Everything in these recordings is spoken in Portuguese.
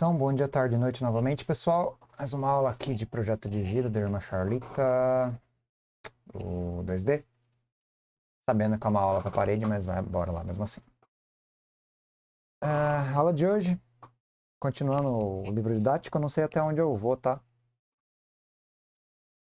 Então, bom dia, tarde e noite novamente, pessoal. Mais uma aula aqui de projeto de giro da irmã Charlita, o 2D. Sabendo que é uma aula para parede, mas vai, bora lá mesmo assim. A aula de hoje, continuando o livro didático, eu não sei até onde eu vou, tá?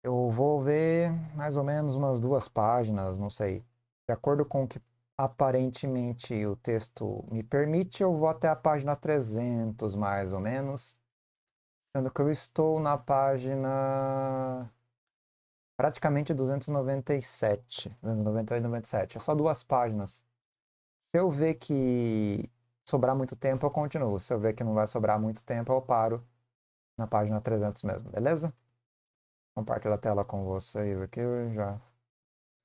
Eu vou ver mais ou menos umas duas páginas, não sei. De acordo com o que Aparentemente o texto me permite, eu vou até a página 300 mais ou menos, sendo que eu estou na página praticamente 297, 298, 97, é só duas páginas. Se eu ver que sobrar muito tempo, eu continuo. Se eu ver que não vai sobrar muito tempo, eu paro na página 300 mesmo, beleza? Compartilho a tela com vocês aqui, já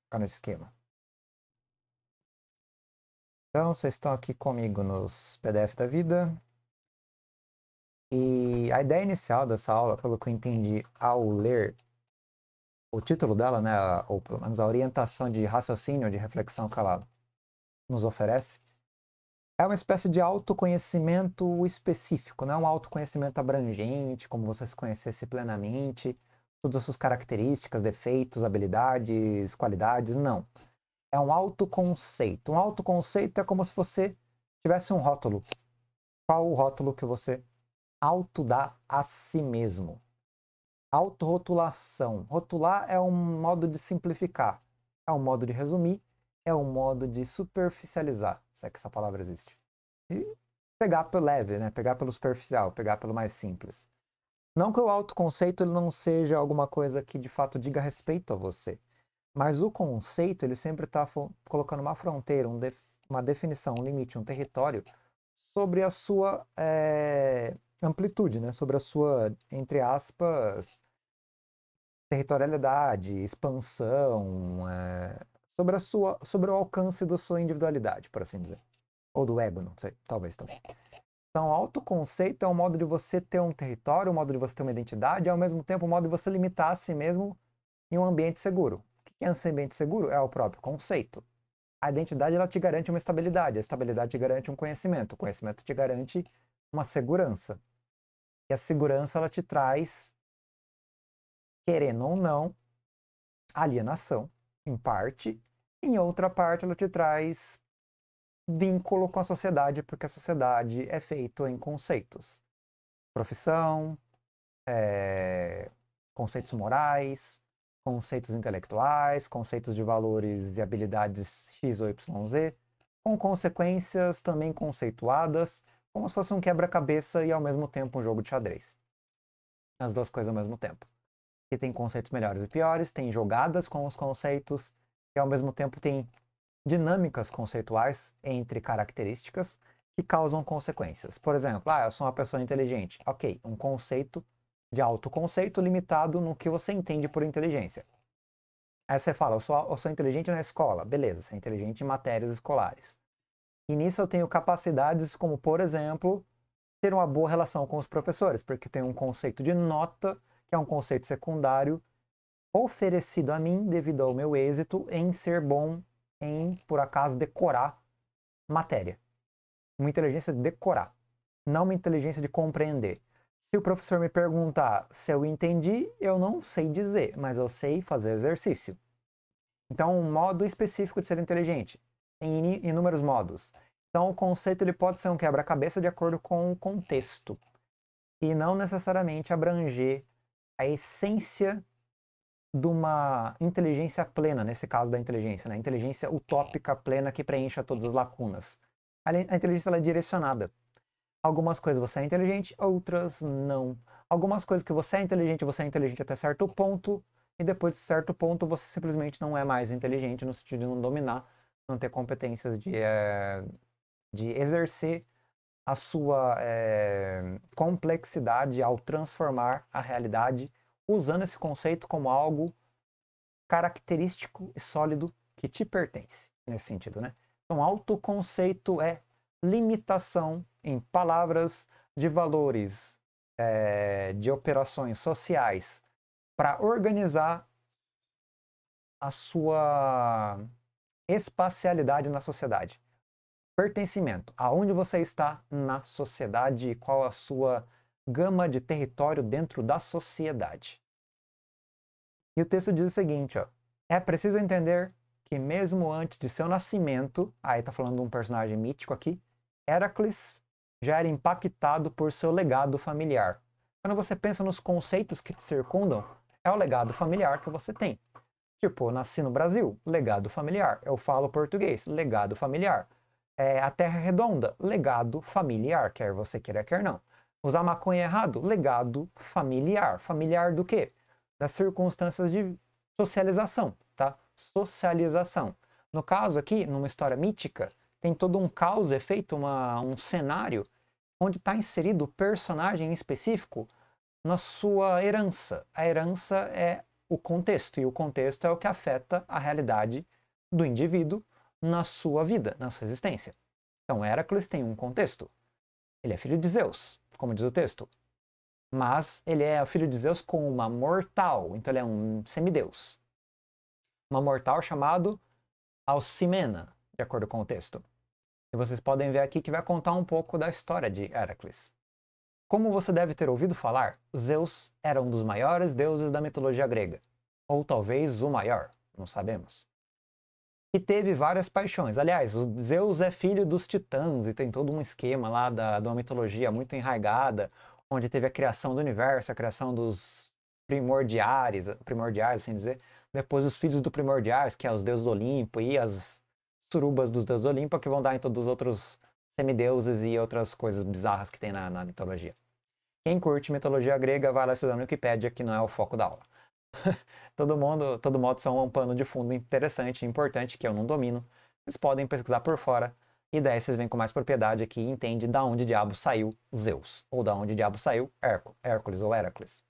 fica no esquema. Então, vocês estão aqui comigo nos PDF da vida. E a ideia inicial dessa aula, pelo que eu entendi ao ler o título dela, né, ou pelo menos a orientação de raciocínio, de reflexão que ela nos oferece, é uma espécie de autoconhecimento específico, não é um autoconhecimento abrangente, como você se conhecesse plenamente, todas as suas características, defeitos, habilidades, qualidades, não é um autoconceito. Um autoconceito é como se você tivesse um rótulo. Qual o rótulo que você auto dá a si mesmo? Autorotulação. Rotular é um modo de simplificar, é um modo de resumir, é um modo de superficializar, se é que essa palavra existe. E pegar pelo leve, né? pegar pelo superficial, pegar pelo mais simples. Não que o autoconceito ele não seja alguma coisa que de fato diga respeito a você. Mas o conceito, ele sempre está colocando uma fronteira, um def uma definição, um limite, um território sobre a sua é, amplitude, né? sobre a sua, entre aspas, territorialidade, expansão, é, sobre, a sua, sobre o alcance da sua individualidade, por assim dizer. Ou do ego, não sei, talvez também. Então, autoconceito é um modo de você ter um território, um modo de você ter uma identidade, e ao mesmo tempo um modo de você limitar a si mesmo em um ambiente seguro que é um ambiente seguro? É o próprio conceito. A identidade ela te garante uma estabilidade, a estabilidade te garante um conhecimento, o conhecimento te garante uma segurança. E a segurança ela te traz, querendo ou não, alienação, em parte, em outra parte ela te traz vínculo com a sociedade, porque a sociedade é feita em conceitos. Profissão, é... conceitos morais, conceitos intelectuais, conceitos de valores e habilidades X ou YZ, com consequências também conceituadas, como se fosse um quebra-cabeça e ao mesmo tempo um jogo de xadrez. As duas coisas ao mesmo tempo. Que tem conceitos melhores e piores, tem jogadas com os conceitos, e ao mesmo tempo tem dinâmicas conceituais entre características que causam consequências. Por exemplo, ah, eu sou uma pessoa inteligente. Ok, um conceito de autoconceito limitado no que você entende por inteligência. Aí você fala, eu sou, eu sou inteligente na escola. Beleza, você é inteligente em matérias escolares. E nisso eu tenho capacidades como, por exemplo, ter uma boa relação com os professores, porque tem um conceito de nota, que é um conceito secundário, oferecido a mim devido ao meu êxito em ser bom em, por acaso, decorar matéria. Uma inteligência de decorar, não uma inteligência de compreender. Se o professor me perguntar se eu entendi, eu não sei dizer, mas eu sei fazer exercício. Então, um modo específico de ser inteligente. Tem inúmeros modos. Então, o conceito ele pode ser um quebra-cabeça de acordo com o contexto. E não necessariamente abranger a essência de uma inteligência plena, nesse caso da inteligência, né? inteligência utópica plena que preencha todas as lacunas. A inteligência ela é direcionada. Algumas coisas você é inteligente, outras não. Algumas coisas que você é inteligente, você é inteligente até certo ponto, e depois de certo ponto você simplesmente não é mais inteligente, no sentido de não dominar, não ter competências de, é, de exercer a sua é, complexidade ao transformar a realidade, usando esse conceito como algo característico e sólido que te pertence, nesse sentido, né? Então, autoconceito é limitação em palavras de valores é, de operações sociais para organizar a sua espacialidade na sociedade. Pertencimento, aonde você está na sociedade e qual a sua gama de território dentro da sociedade. E o texto diz o seguinte, ó, é preciso entender que mesmo antes de seu nascimento, aí está falando de um personagem mítico aqui, Heracles já era impactado por seu legado familiar. Quando você pensa nos conceitos que te circundam, é o legado familiar que você tem. Tipo, nasci no Brasil, legado familiar. Eu falo português, legado familiar. É, a Terra é Redonda, legado familiar, quer você queira, quer não. Usar maconha errado, legado familiar. Familiar do quê? Das circunstâncias de socialização, tá? Socialização. No caso aqui, numa história mítica, tem todo um caos, efeito é uma, um cenário onde está inserido o personagem específico na sua herança. A herança é o contexto, e o contexto é o que afeta a realidade do indivíduo na sua vida, na sua existência. Então, Heracles tem um contexto. Ele é filho de Zeus, como diz o texto. Mas ele é filho de Zeus com uma mortal, então ele é um semideus. Uma mortal chamado Alcimena de acordo com o texto. E vocês podem ver aqui que vai contar um pouco da história de Heracles. Como você deve ter ouvido falar, Zeus era um dos maiores deuses da mitologia grega, ou talvez o maior, não sabemos. E teve várias paixões. Aliás, Zeus é filho dos titãs e tem todo um esquema lá da, de uma mitologia muito enraigada, onde teve a criação do universo, a criação dos primordiais, primordiais, assim dizer, depois os filhos do primordiais, que é os deuses do Olimpo, e as surubas dos deuses Olimpo que vão dar em todos os outros semideuses e outras coisas bizarras que tem na, na mitologia. Quem curte mitologia grega vai lá estudar no Wikipedia, que não é o foco da aula. todo mundo, todo modo são um pano de fundo interessante e importante que eu não domino. Vocês podem pesquisar por fora e daí vocês vêm com mais propriedade aqui e entendem da onde diabo saiu Zeus ou da onde diabo saiu Hércules ou Heracles.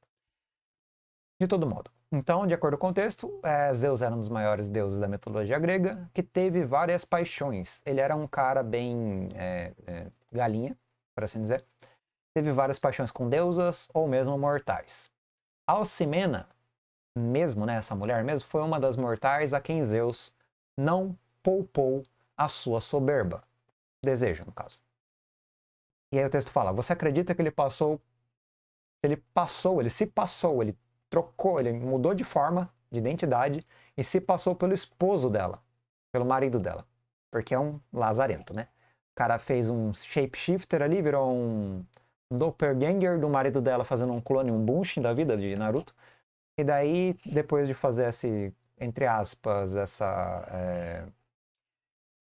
De todo modo, então, de acordo com o texto, é, Zeus era um dos maiores deuses da mitologia grega, uhum. que teve várias paixões. Ele era um cara bem é, é, galinha, por assim dizer. Teve várias paixões com deusas ou mesmo mortais. Alcimena, mesmo, né, essa mulher mesmo, foi uma das mortais a quem Zeus não poupou a sua soberba. Desejo, no caso. E aí o texto fala: Você acredita que ele passou. Ele passou, ele se passou, ele trocou, ele mudou de forma, de identidade e se passou pelo esposo dela, pelo marido dela, porque é um lazarento, né? O cara fez um shapeshifter ali, virou um doppelganger do marido dela fazendo um clone, um bunshin da vida de Naruto. E daí, depois de fazer esse, entre aspas, essa. É,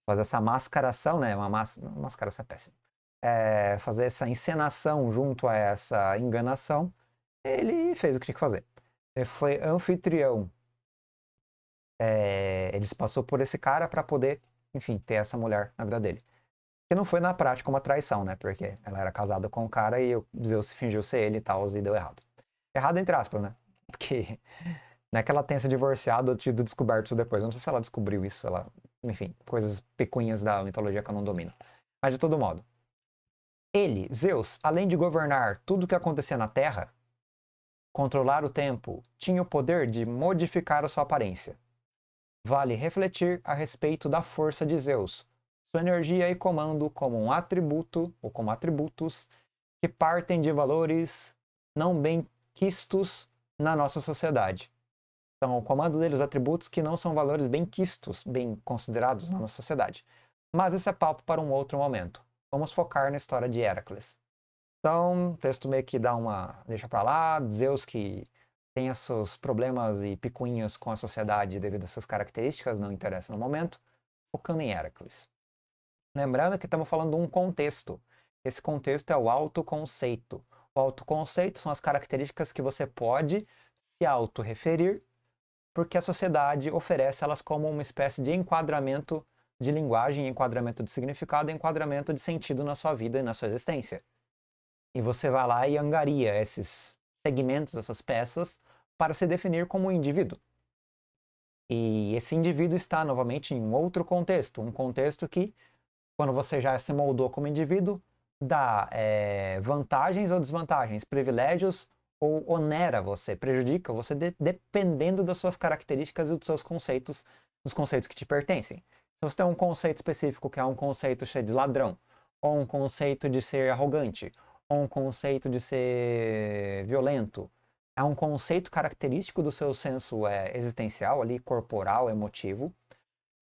fazer essa mascaração, né? Uma mas, mascaração é péssima. É, fazer essa encenação junto a essa enganação, ele fez o que tinha que fazer. É, foi anfitrião. É, se passou por esse cara para poder, enfim, ter essa mulher na vida dele. Que não foi na prática uma traição, né? Porque ela era casada com o cara e o Zeus fingiu ser ele e tal, e deu errado. Errado entre aspas, né? Porque não é que ela tenha se divorciado ou tido descoberto isso depois. não sei se ela descobriu isso, ela, enfim, coisas pecunhas da mitologia que eu não domino. Mas de todo modo, ele, Zeus, além de governar tudo o que acontecia na Terra, Controlar o tempo tinha o poder de modificar a sua aparência. Vale refletir a respeito da força de Zeus, sua energia e comando como um atributo ou como atributos que partem de valores não bem quistos na nossa sociedade. Então, o comando deles, atributos que não são valores bem quistos, bem considerados na nossa sociedade. Mas esse é papo para um outro momento. Vamos focar na história de Heracles. Então, o texto meio que dá uma. deixa para lá, Zeus que tem seus problemas e picuinhas com a sociedade devido às suas características, não interessa no momento, focando em Heracles. Lembrando que estamos falando de um contexto. Esse contexto é o autoconceito. O autoconceito são as características que você pode se autorreferir, porque a sociedade oferece elas como uma espécie de enquadramento de linguagem, enquadramento de significado, enquadramento de sentido na sua vida e na sua existência. E você vai lá e angaria esses segmentos, essas peças, para se definir como um indivíduo. E esse indivíduo está novamente em outro contexto, um contexto que, quando você já se moldou como indivíduo, dá é, vantagens ou desvantagens, privilégios ou onera você, prejudica você de, dependendo das suas características e dos seus conceitos, dos conceitos que te pertencem. Se você tem um conceito específico que é um conceito cheio de ladrão, ou um conceito de ser arrogante, um conceito de ser violento. É um conceito característico do seu senso é, existencial, ali, corporal, emotivo,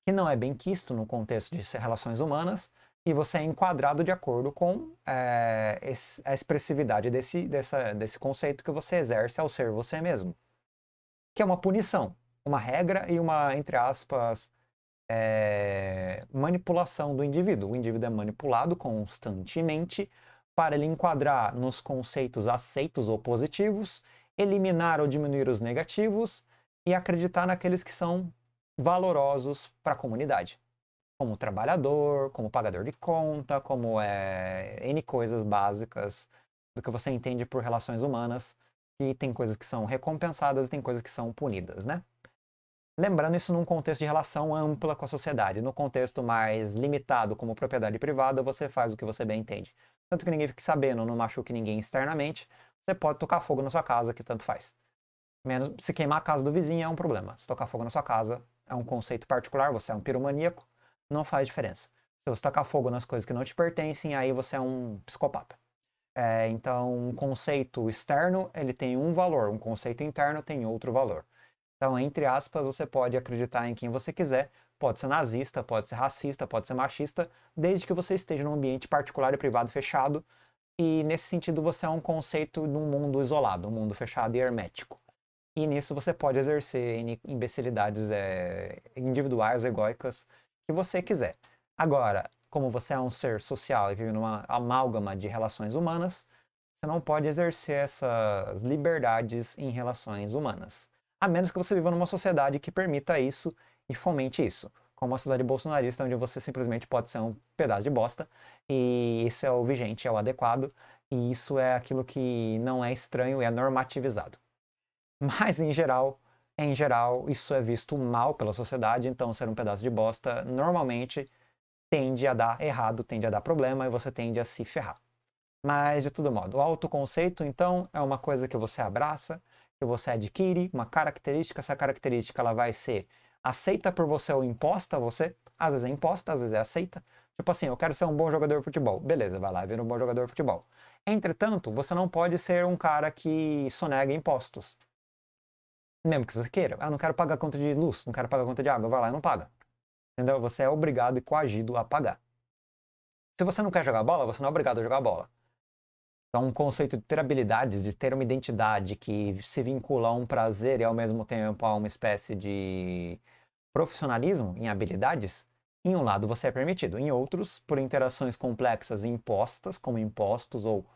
que não é bem quisto no contexto de relações humanas, e você é enquadrado de acordo com é, a expressividade desse, dessa, desse conceito que você exerce ao ser você mesmo. Que é uma punição, uma regra e uma, entre aspas, é, manipulação do indivíduo. O indivíduo é manipulado constantemente para ele enquadrar nos conceitos aceitos ou positivos, eliminar ou diminuir os negativos e acreditar naqueles que são valorosos para a comunidade, como trabalhador, como pagador de conta, como é, N coisas básicas do que você entende por relações humanas, e tem coisas que são recompensadas e tem coisas que são punidas, né? Lembrando isso num contexto de relação ampla com a sociedade. No contexto mais limitado, como propriedade privada, você faz o que você bem entende tanto que ninguém fique sabendo, não machuque ninguém externamente, você pode tocar fogo na sua casa, que tanto faz. Menos se queimar a casa do vizinho é um problema. Se tocar fogo na sua casa é um conceito particular, você é um piromaníaco, não faz diferença. Se você tocar fogo nas coisas que não te pertencem, aí você é um psicopata. É, então, um conceito externo ele tem um valor, um conceito interno tem outro valor. Então, entre aspas, você pode acreditar em quem você quiser, Pode ser nazista, pode ser racista, pode ser machista, desde que você esteja num ambiente particular e privado fechado. E nesse sentido, você é um conceito de um mundo isolado, um mundo fechado e hermético. E nisso você pode exercer imbecilidades é, individuais, egóicas, que você quiser. Agora, como você é um ser social e vive numa amálgama de relações humanas, você não pode exercer essas liberdades em relações humanas. A menos que você viva numa sociedade que permita isso e fomente isso. Como a cidade bolsonarista, onde você simplesmente pode ser um pedaço de bosta, e isso é o vigente, é o adequado, e isso é aquilo que não é estranho e é normativizado. Mas, em geral, em geral, isso é visto mal pela sociedade, então ser um pedaço de bosta normalmente tende a dar errado, tende a dar problema e você tende a se ferrar. Mas, de todo modo, o autoconceito, então, é uma coisa que você abraça, que você adquire, uma característica, essa característica ela vai ser aceita por você ou imposta a você. Às vezes é imposta, às vezes é aceita. Tipo assim, eu quero ser um bom jogador de futebol. Beleza, vai lá, vira um bom jogador de futebol. Entretanto, você não pode ser um cara que sonega impostos. Mesmo que você queira. Ah, não quero pagar conta de luz, não quero pagar conta de água, vai lá e não paga. Entendeu? Você é obrigado e coagido a pagar. Se você não quer jogar bola, você não é obrigado a jogar bola. Então, um conceito de ter habilidades, de ter uma identidade que se vincula a um prazer e ao mesmo tempo a uma espécie de profissionalismo em habilidades, em um lado você é permitido, em outros, por interações complexas impostas, como impostos ou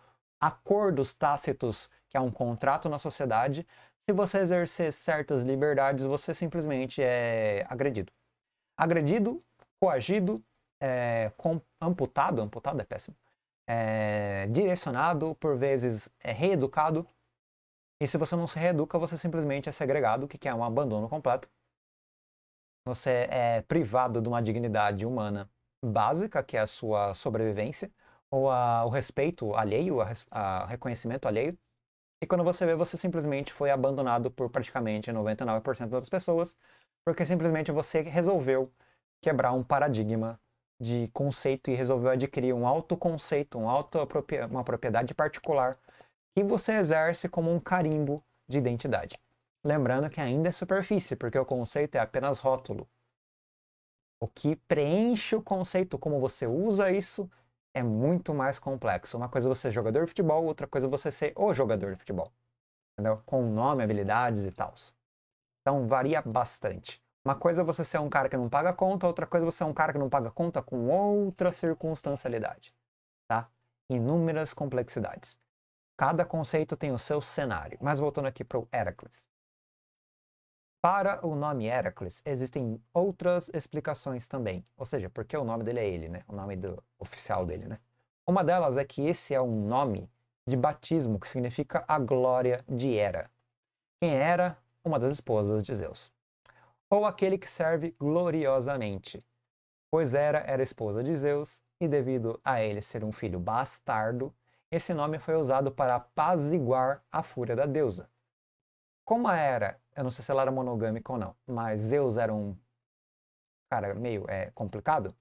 acordos tácitos, que é um contrato na sociedade, se você exercer certas liberdades, você simplesmente é agredido. Agredido, coagido, é, com, amputado, amputado é péssimo, é, direcionado, por vezes é reeducado, e se você não se reeduca, você simplesmente é segregado, o que é um abandono completo. Você é privado de uma dignidade humana básica, que é a sua sobrevivência, ou a, o respeito alheio, a, a reconhecimento alheio. E quando você vê, você simplesmente foi abandonado por praticamente 99% das pessoas, porque simplesmente você resolveu quebrar um paradigma de conceito e resolveu adquirir um autoconceito, um auto uma propriedade particular que você exerce como um carimbo de identidade. Lembrando que ainda é superfície, porque o conceito é apenas rótulo. O que preenche o conceito, como você usa isso, é muito mais complexo. Uma coisa é você ser jogador de futebol, outra coisa é você ser o jogador de futebol. Entendeu? Com nome, habilidades e tal. Então varia bastante. Uma coisa é você ser um cara que não paga conta, outra coisa é você ser um cara que não paga conta com outra circunstancialidade. Tá? Inúmeras complexidades. Cada conceito tem o seu cenário. Mas voltando aqui para o Heracles. Para o nome Heracles, existem outras explicações também. Ou seja, porque o nome dele é ele, né? O nome do oficial dele, né? Uma delas é que esse é um nome de batismo que significa a glória de Hera. Quem é era? Uma das esposas de Zeus. Ou aquele que serve gloriosamente, pois Hera era esposa de Zeus e devido a ele ser um filho bastardo, esse nome foi usado para apaziguar a fúria da deusa como era, eu não sei se ela era monogâmica ou não, mas Zeus era um cara meio é, complicado,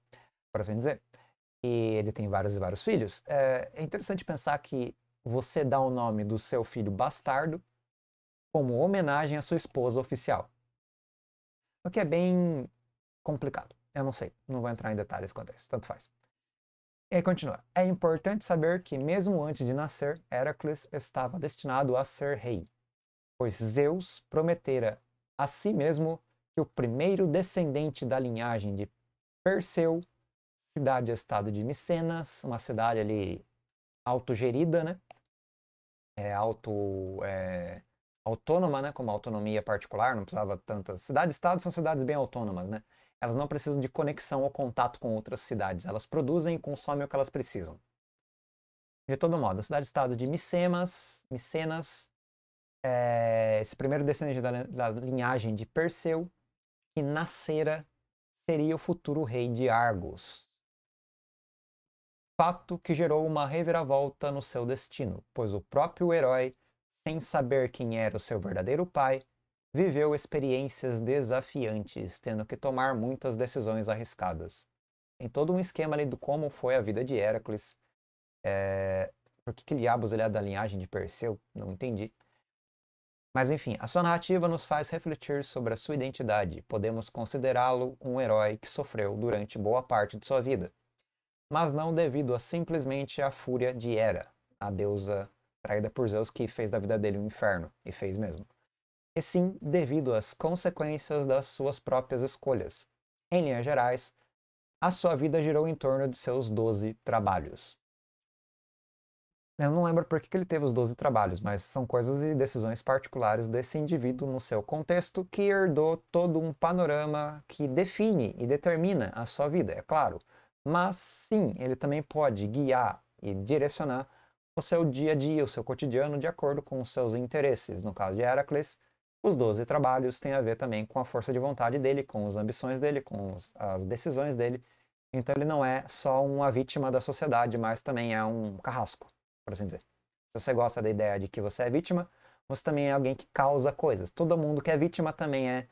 por assim dizer, e ele tem vários e vários filhos, é, é interessante pensar que você dá o nome do seu filho bastardo como homenagem à sua esposa oficial. O que é bem complicado. Eu não sei, não vou entrar em detalhes quanto a isso, tanto faz. E continua. É importante saber que, mesmo antes de nascer, Heracles estava destinado a ser rei pois Zeus prometera a si mesmo que o primeiro descendente da linhagem de Perseu, cidade-estado de Micenas, uma cidade ali autogerida, né? É, auto, é, autônoma, né? Com uma autonomia particular, não precisava tantas. cidade estado são cidades bem autônomas, né? Elas não precisam de conexão ou contato com outras cidades. Elas produzem e consomem o que elas precisam. De todo modo, a cidade-estado de Micenas, Micenas é, esse primeiro descendente da, da, linhagem de Perseu, que nascera, seria o futuro rei de Argos. Fato que gerou uma reviravolta no seu destino, pois o próprio herói, sem saber quem era o seu verdadeiro pai, viveu experiências desafiantes, tendo que tomar muitas decisões arriscadas. Em todo um esquema ali do como foi a vida de Hércules, é... por que, que diabos ele é da linhagem de Perseu? Não entendi. Mas enfim, a sua narrativa nos faz refletir sobre a sua identidade. Podemos considerá-lo um herói que sofreu durante boa parte de sua vida, mas não devido a simplesmente à fúria de Hera, a deusa traída por Zeus que fez da vida dele um inferno, e fez mesmo. E sim devido às consequências das suas próprias escolhas. Em linhas gerais, a sua vida girou em torno de seus 12 trabalhos. Né, eu não lembro por que, que ele teve os 12 trabalhos, mas são coisas e decisões particulares desse indivíduo no seu contexto que herdou todo um panorama que define e determina a sua vida, é claro. Mas sim, ele também pode guiar e direcionar o seu dia a dia, o seu cotidiano, de acordo com os seus interesses. No caso de Heracles, os 12 trabalhos têm a ver também com a força de vontade dele, com as ambições dele, com as decisões dele. Então ele não é só uma vítima da sociedade, mas também é um carrasco por assim dizer. Se você gosta da ideia de que você é vítima, você também é alguém que causa coisas. Todo mundo que é vítima também é,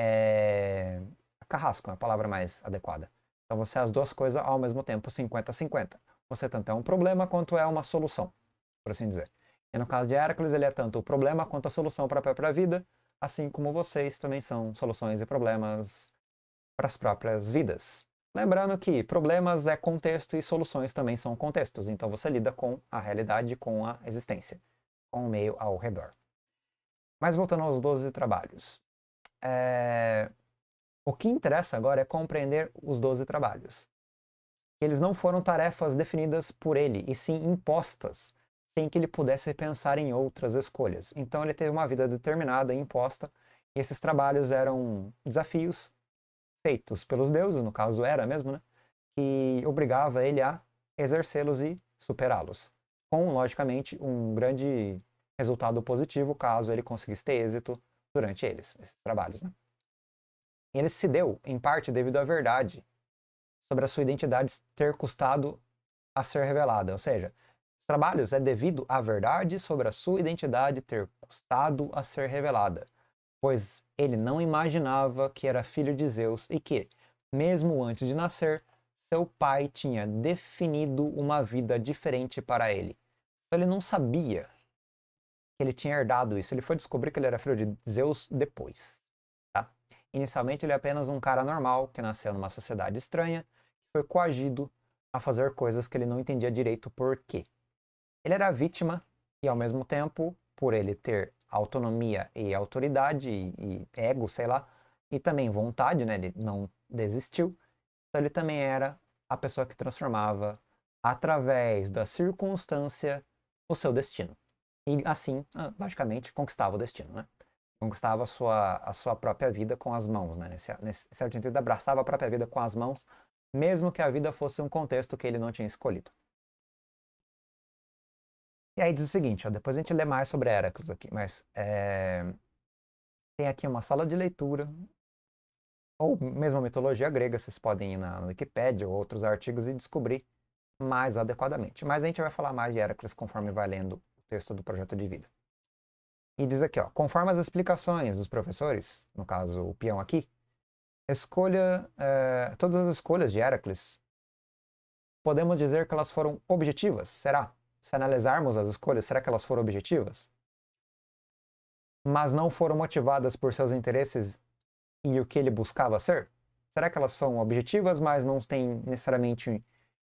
é... carrasco, é a palavra mais adequada. Então você é as duas coisas ao mesmo tempo, 50-50. Você tanto é um problema quanto é uma solução, por assim dizer. E no caso de Hércules, ele é tanto o problema quanto a solução para a própria vida, assim como vocês também são soluções e problemas para as próprias vidas. Lembrando que problemas é contexto e soluções também são contextos, então você lida com a realidade, com a existência, com o meio ao redor. Mas voltando aos 12 trabalhos. É... O que interessa agora é compreender os 12 trabalhos. Eles não foram tarefas definidas por ele, e sim impostas, sem que ele pudesse pensar em outras escolhas. Então ele teve uma vida determinada e imposta, e esses trabalhos eram desafios feitos pelos deuses, no caso era mesmo, né? Que obrigava ele a exercê-los e superá-los. Com, logicamente, um grande resultado positivo caso ele conseguisse ter êxito durante eles, esses trabalhos. Né? ele se deu, em parte, devido à verdade sobre a sua identidade ter custado a ser revelada. Ou seja, os trabalhos é devido à verdade sobre a sua identidade ter custado a ser revelada, pois ele não imaginava que era filho de Zeus e que, mesmo antes de nascer, seu pai tinha definido uma vida diferente para ele. Então, ele não sabia que ele tinha herdado isso. Ele foi descobrir que ele era filho de Zeus depois. Tá? Inicialmente, ele é apenas um cara normal que nasceu numa sociedade estranha, foi coagido a fazer coisas que ele não entendia direito por quê. Ele era vítima e, ao mesmo tempo, por ele ter autonomia e autoridade e, e ego, sei lá, e também vontade, né? Ele não desistiu. Então ele também era a pessoa que transformava através da circunstância o seu destino. E assim, ah, logicamente, conquistava o destino, né? Conquistava a sua, a sua própria vida com as mãos, né? Nesse, nesse certo sentido, abraçava a própria vida com as mãos, mesmo que a vida fosse um contexto que ele não tinha escolhido. E aí diz o seguinte, ó, depois a gente lê mais sobre Heracles aqui, mas é, tem aqui uma sala de leitura, ou mesmo a mitologia grega, vocês podem ir na, Wikipédia ou outros artigos e descobrir mais adequadamente. Mas a gente vai falar mais de Heracles conforme vai lendo o texto do Projeto de Vida. E diz aqui, ó, conforme as explicações dos professores, no caso o peão aqui, escolha, é, todas as escolhas de Heracles, podemos dizer que elas foram objetivas, será? se analisarmos as escolhas, será que elas foram objetivas? Mas não foram motivadas por seus interesses e o que ele buscava ser? Será que elas são objetivas, mas não têm necessariamente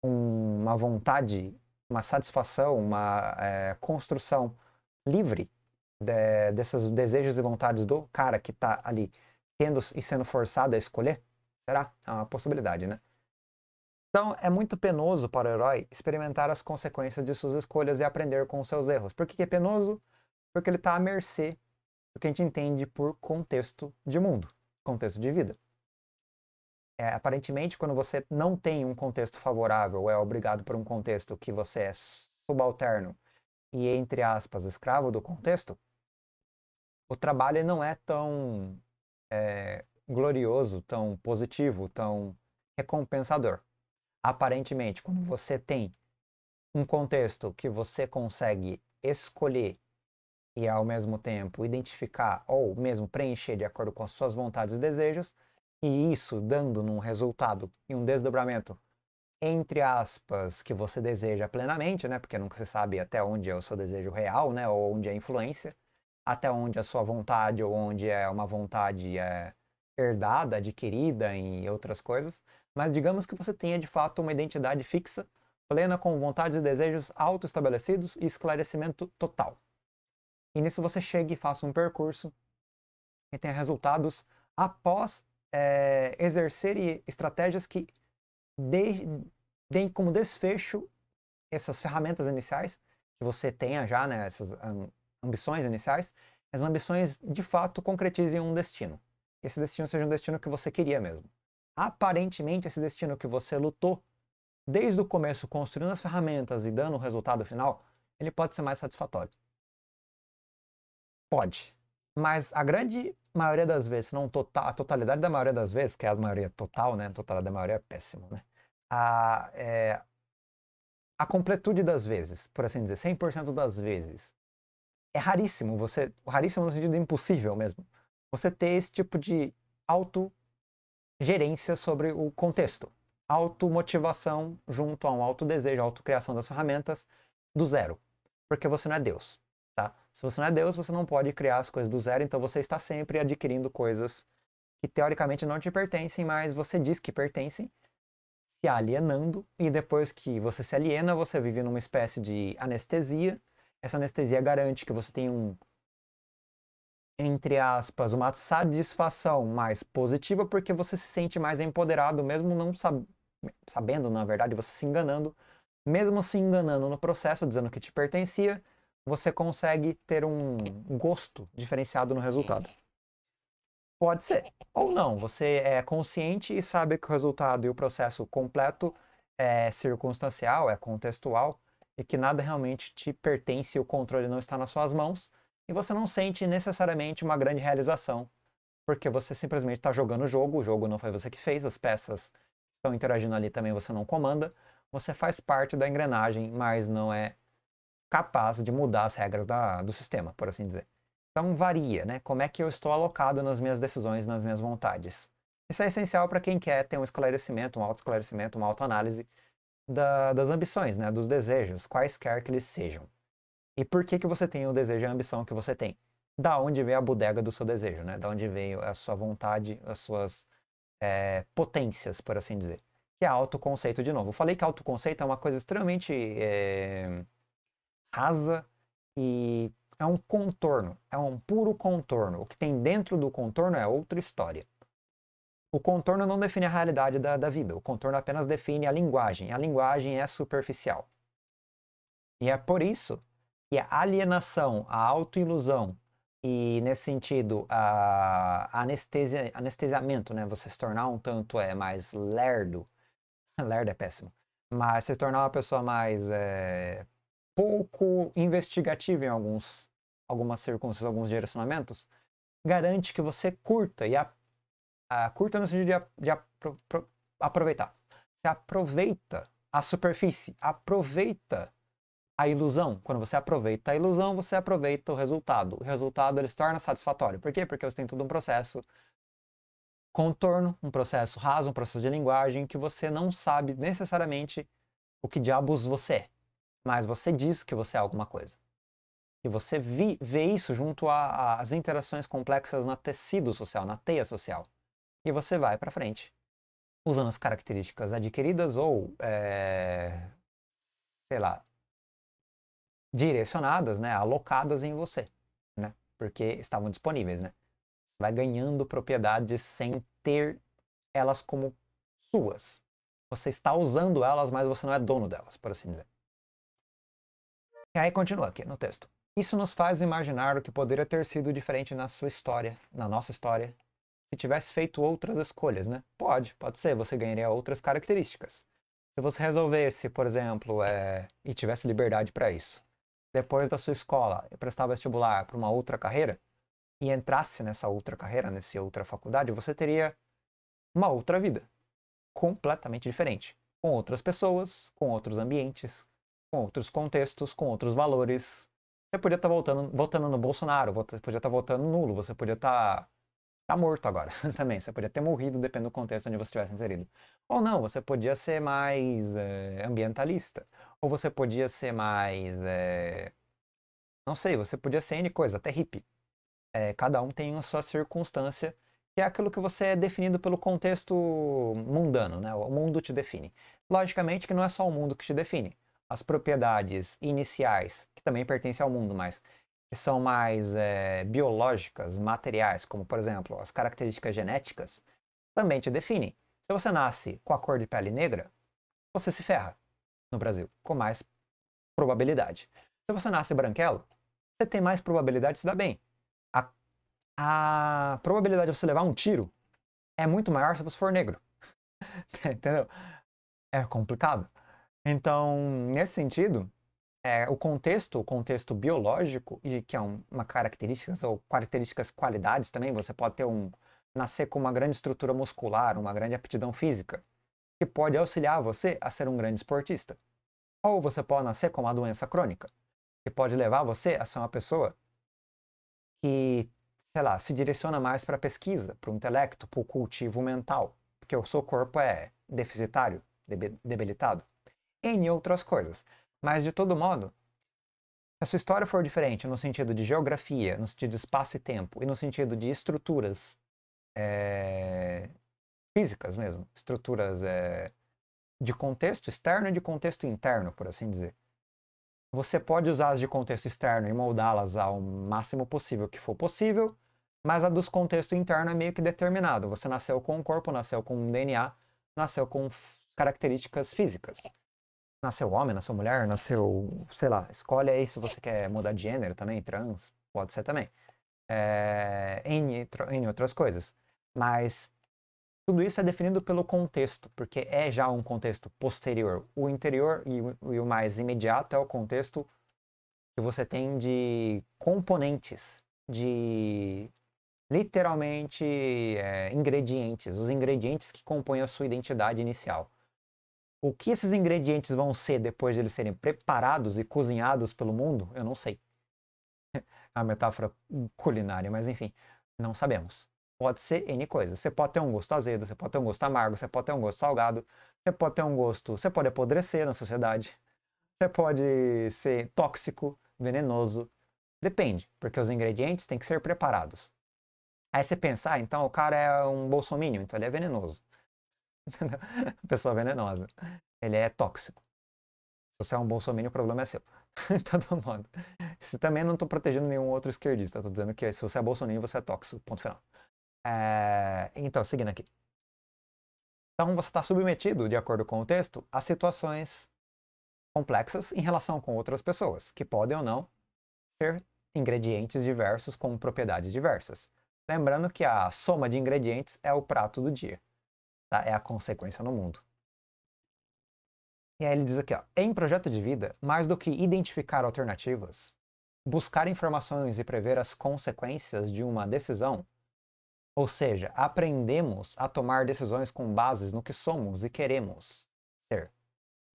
um, uma vontade, uma satisfação, uma é, construção livre de, desses desejos e vontades do cara que está ali tendo e sendo forçado a escolher? Será? É uma possibilidade, né? Então, é muito penoso para o herói experimentar as consequências de suas escolhas e aprender com seus erros. Por que é penoso? Porque ele está à mercê do que a gente entende por contexto de mundo, contexto de vida. É, aparentemente, quando você não tem um contexto favorável, ou é obrigado por um contexto que você é subalterno e, entre aspas, escravo do contexto, o trabalho não é tão é, glorioso, tão positivo, tão recompensador aparentemente, quando uhum. você tem um contexto que você consegue escolher e ao mesmo tempo identificar ou mesmo preencher de acordo com as suas vontades e desejos, e isso dando num resultado e um desdobramento entre aspas que você deseja plenamente, né? Porque nunca se sabe até onde é o seu desejo real, né? Ou onde é influência, até onde é a sua vontade ou onde é uma vontade é, herdada, adquirida em outras coisas, mas digamos que você tenha de fato uma identidade fixa, plena com vontades e desejos autoestabelecidos e esclarecimento total. E nisso você chega e faça um percurso e tenha resultados após é, exercer estratégias que deem como desfecho essas ferramentas iniciais que você tenha já, né, essas ambições iniciais, as ambições de fato concretizem um destino. Esse destino seja um destino que você queria mesmo aparentemente esse destino que você lutou desde o começo construindo as ferramentas e dando o resultado final, ele pode ser mais satisfatório. Pode. Mas a grande maioria das vezes, não total, a totalidade da maioria das vezes, que é a maioria total, né? A totalidade da maioria é péssimo, né? A, é, a completude das vezes, por assim dizer, 100% das vezes, é raríssimo você, raríssimo no sentido impossível mesmo, você ter esse tipo de auto gerência sobre o contexto. Automotivação junto a um autodesejo, autocriação das ferramentas do zero. Porque você não é Deus, tá? Se você não é Deus, você não pode criar as coisas do zero, então você está sempre adquirindo coisas que teoricamente não te pertencem, mas você diz que pertencem, se alienando, e depois que você se aliena, você vive numa espécie de anestesia. Essa anestesia garante que você tem um entre aspas, uma satisfação mais positiva, porque você se sente mais empoderado, mesmo não sab... sabendo, na verdade, você se enganando, mesmo se enganando no processo, dizendo que te pertencia, você consegue ter um gosto diferenciado no resultado. Pode ser, ou não, você é consciente e sabe que o resultado e o processo completo é circunstancial, é contextual, e que nada realmente te pertence, o controle não está nas suas mãos, e você não sente necessariamente uma grande realização, porque você simplesmente está jogando o jogo, o jogo não foi você que fez, as peças estão interagindo ali também, você não comanda, você faz parte da engrenagem, mas não é capaz de mudar as regras da, do sistema, por assim dizer. Então varia, né? Como é que eu estou alocado nas minhas decisões, nas minhas vontades? Isso é essencial para quem quer ter um esclarecimento, um autoesclarecimento, uma autoanálise da, das ambições, né? dos desejos, quaisquer que eles sejam. E por que, que você tem o desejo e a ambição que você tem? Da onde veio a bodega do seu desejo, né? Da onde veio a sua vontade, as suas é, potências, por assim dizer. Que é autoconceito de novo. Eu falei que autoconceito é uma coisa extremamente é, rasa e é um contorno, é um puro contorno. O que tem dentro do contorno é outra história. O contorno não define a realidade da, da vida, o contorno apenas define a linguagem. A linguagem é superficial. E é por isso que é a alienação, a autoilusão e, nesse sentido, a anestesia, anestesiamento, né? Você se tornar um tanto é, mais lerdo. lerdo é péssimo. Mas se tornar uma pessoa mais é, pouco investigativa em alguns, algumas circunstâncias, alguns direcionamentos, garante que você curta e a, a curta no sentido de, a, de a, pro, aproveitar. Você aproveita a superfície, aproveita a ilusão. Quando você aproveita a ilusão, você aproveita o resultado. O resultado ele se torna satisfatório. Por quê? Porque você tem todo um processo contorno, um processo raso, um processo de linguagem que você não sabe necessariamente o que diabos você é. Mas você diz que você é alguma coisa. E você vi, vê isso junto às interações complexas na tecido social, na teia social. E você vai para frente, usando as características adquiridas ou, é, sei lá, direcionadas, né, alocadas em você, né, porque estavam disponíveis, né. Você vai ganhando propriedades sem ter elas como suas. Você está usando elas, mas você não é dono delas, por assim dizer. E aí continua aqui no texto. Isso nos faz imaginar o que poderia ter sido diferente na sua história, na nossa história, se tivesse feito outras escolhas, né? Pode, pode ser, você ganharia outras características. Se você resolvesse, por exemplo, é, e tivesse liberdade para isso, depois da sua escola prestar vestibular para uma outra carreira e entrasse nessa outra carreira, nessa outra faculdade, você teria uma outra vida completamente diferente, com outras pessoas, com outros ambientes, com outros contextos, com outros valores. Você podia estar tá voltando votando, no Bolsonaro, você podia estar tá voltando votando nulo, você podia estar tá, tá, morto agora também, você podia ter morrido, dependendo do contexto onde você estivesse inserido. Ou não, você podia ser mais é, ambientalista, ou você podia ser mais. É... Não sei, você podia ser N coisa, até hippie. É, cada um tem a sua circunstância, que é aquilo que você é definido pelo contexto mundano, né? O mundo te define. Logicamente que não é só o mundo que te define. As propriedades iniciais, que também pertencem ao mundo, mas que são mais é, biológicas, materiais, como por exemplo as características genéticas, também te definem. Se você nasce com a cor de pele negra, você se ferra no Brasil, com mais probabilidade. Se você nasce branquelo, você tem mais probabilidade de se dar bem. A, a probabilidade de você levar um tiro é muito maior se você for negro. Entendeu? É complicado. Então, nesse sentido, é, o contexto, o contexto biológico, e que é um, uma características ou características qualidades também, você pode ter um nascer com uma grande estrutura muscular, uma grande aptidão física que pode auxiliar você a ser um grande esportista. Ou você pode nascer com uma doença crônica, que pode levar você a ser uma pessoa que, sei lá, se direciona mais para a pesquisa, para o intelecto, para o cultivo mental, porque o seu corpo é deficitário, debilitado, em outras coisas. Mas, de todo modo, se a sua história for diferente no sentido de geografia, no sentido de espaço e tempo, e no sentido de estruturas é, físicas mesmo, estruturas é, de contexto externo e de contexto interno, por assim dizer. Você pode usar as de contexto externo e moldá-las ao máximo possível que for possível, mas a dos contexto interno é meio que determinado. Você nasceu com um corpo, nasceu com um DNA, nasceu com características físicas. Nasceu homem, nasceu mulher, nasceu, sei lá, escolhe aí se você quer mudar de gênero também, trans, pode ser também. É, em, em outras coisas. Mas tudo isso é definido pelo contexto, porque é já um contexto posterior. O interior e o mais imediato é o contexto que você tem de componentes, de literalmente é, ingredientes, os ingredientes que compõem a sua identidade inicial. O que esses ingredientes vão ser depois de eles serem preparados e cozinhados pelo mundo, eu não sei. É metáfora culinária, mas enfim, não sabemos pode ser N coisas. Você pode ter um gosto azedo, você pode ter um gosto amargo, você pode ter um gosto salgado, você pode ter um gosto. Você pode apodrecer na sociedade, você pode ser tóxico, venenoso. Depende, porque os ingredientes têm que ser preparados. Aí você pensa, ah, então o cara é um bolsominion, então ele é venenoso. Pessoa venenosa. Ele é tóxico. Se você é um bolsominion, o problema é seu. Todo mundo. Se também não estou protegendo nenhum outro esquerdista. Estou dizendo que se você é bolsominion, você é tóxico. Ponto final. É, então, seguindo aqui. Então, você está submetido, de acordo com o texto, a situações complexas em relação com outras pessoas, que podem ou não ser ingredientes diversos com propriedades diversas. Lembrando que a soma de ingredientes é o prato do dia, tá? é a consequência no mundo. E aí ele diz aqui, ó, em projeto de vida, mais do que identificar alternativas, buscar informações e prever as consequências de uma decisão ou seja, aprendemos a tomar decisões com bases no que somos e queremos ser.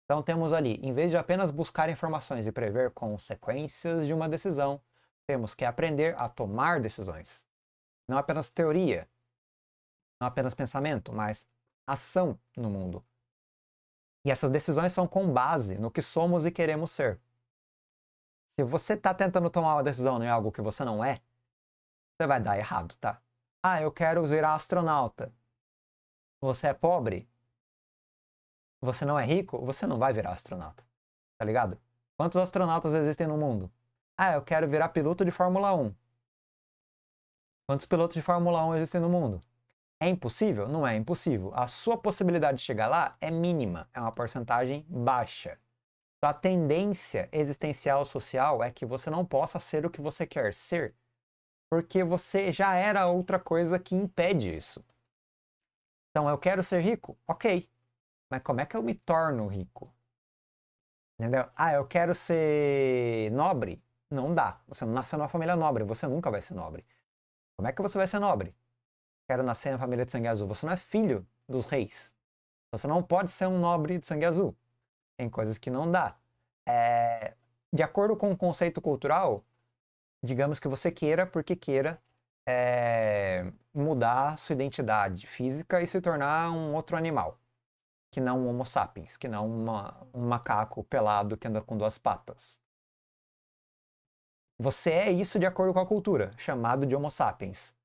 Então temos ali, em vez de apenas buscar informações e prever consequências de uma decisão, temos que aprender a tomar decisões. Não apenas teoria, não apenas pensamento, mas ação no mundo. E essas decisões são com base no que somos e queremos ser. Se você está tentando tomar uma decisão em algo que você não é, você vai dar errado, tá? Ah, eu quero virar astronauta. Você é pobre? Você não é rico? Você não vai virar astronauta. Tá ligado? Quantos astronautas existem no mundo? Ah, eu quero virar piloto de Fórmula 1. Quantos pilotos de Fórmula 1 existem no mundo? É impossível? Não é impossível. A sua possibilidade de chegar lá é mínima, é uma porcentagem baixa. A tendência existencial social é que você não possa ser o que você quer ser porque você já era outra coisa que impede isso. Então, eu quero ser rico? Ok. Mas como é que eu me torno rico? Entendeu? Ah, eu quero ser nobre? Não dá. Você não nasceu numa família nobre, você nunca vai ser nobre. Como é que você vai ser nobre? Quero nascer na família de sangue azul. Você não é filho dos reis. Você não pode ser um nobre de sangue azul. Tem coisas que não dá. É... De acordo com o conceito cultural, digamos que você queira, porque queira é, mudar sua identidade física e se tornar um outro animal, que não um Homo sapiens, que não uma, um macaco pelado que anda com duas patas. Você é isso de acordo com a cultura, chamado de Homo sapiens.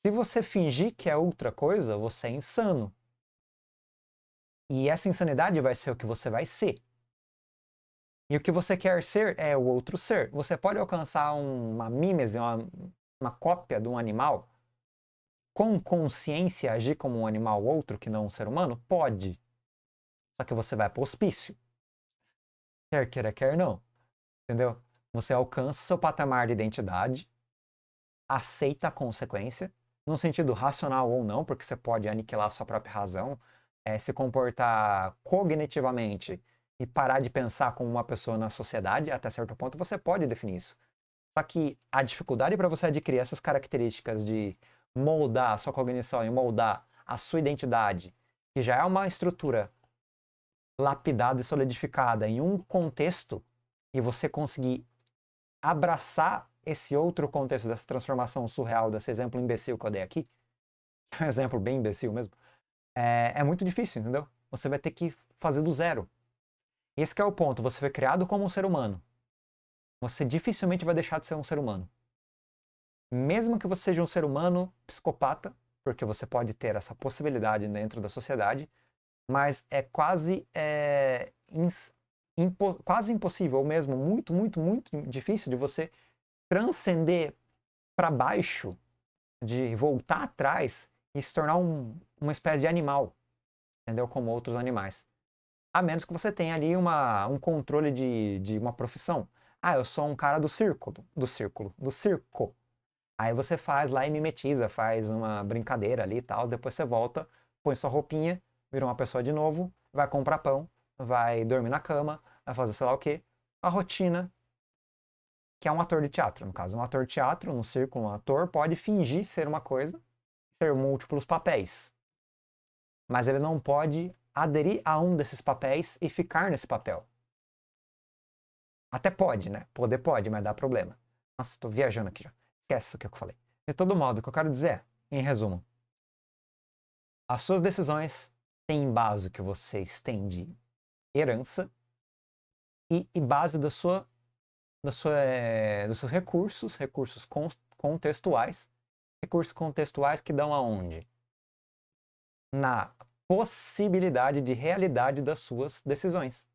Se você fingir que é outra coisa, você é insano. E essa insanidade vai ser o que você vai ser. E o que você quer ser é o outro ser. Você pode alcançar uma mímese, uma, uma cópia de um animal, com consciência agir como um animal outro que não um ser humano? Pode. Só que você vai para o hospício. Quer queira, quer não. Entendeu? Você alcança seu patamar de identidade, aceita a consequência, num sentido racional ou não, porque você pode aniquilar sua própria razão, é, se comportar cognitivamente e parar de pensar como uma pessoa na sociedade, até certo ponto você pode definir isso. Só que a dificuldade para você adquirir essas características de moldar a sua cognição e moldar a sua identidade, que já é uma estrutura lapidada e solidificada em um contexto, e você conseguir abraçar esse outro contexto dessa transformação surreal, desse exemplo imbecil que eu dei aqui, é um exemplo bem imbecil mesmo, é, é muito difícil, entendeu? Você vai ter que fazer do zero. Esse é o ponto. Você foi criado como um ser humano. Você dificilmente vai deixar de ser um ser humano. Mesmo que você seja um ser humano psicopata, porque você pode ter essa possibilidade dentro da sociedade, mas é quase é, impo, quase impossível, ou mesmo muito, muito, muito difícil de você transcender para baixo, de voltar atrás e se tornar um, uma espécie de animal, entendeu? Como outros animais. A menos que você tenha ali uma, um controle de, de uma profissão. Ah, eu sou um cara do círculo, do círculo, do circo. Aí você faz lá e mimetiza, faz uma brincadeira ali e tal, depois você volta, põe sua roupinha, vira uma pessoa de novo, vai comprar pão, vai dormir na cama, vai fazer sei lá o quê. A rotina, que é um ator de teatro, no caso. Um ator de teatro, um circo, um ator, pode fingir ser uma coisa, ser múltiplos papéis. Mas ele não pode aderir a um desses papéis e ficar nesse papel. Até pode, né? Poder pode, mas dá problema. Nossa, estou viajando aqui já. Esquece o que eu falei. De todo modo, o que eu quero dizer é, em resumo, as suas decisões têm base que vocês têm de herança e, e base da sua, da sua, eh, dos seus recursos, recursos con contextuais, recursos contextuais que dão aonde? Na possibilidade de realidade das suas decisões,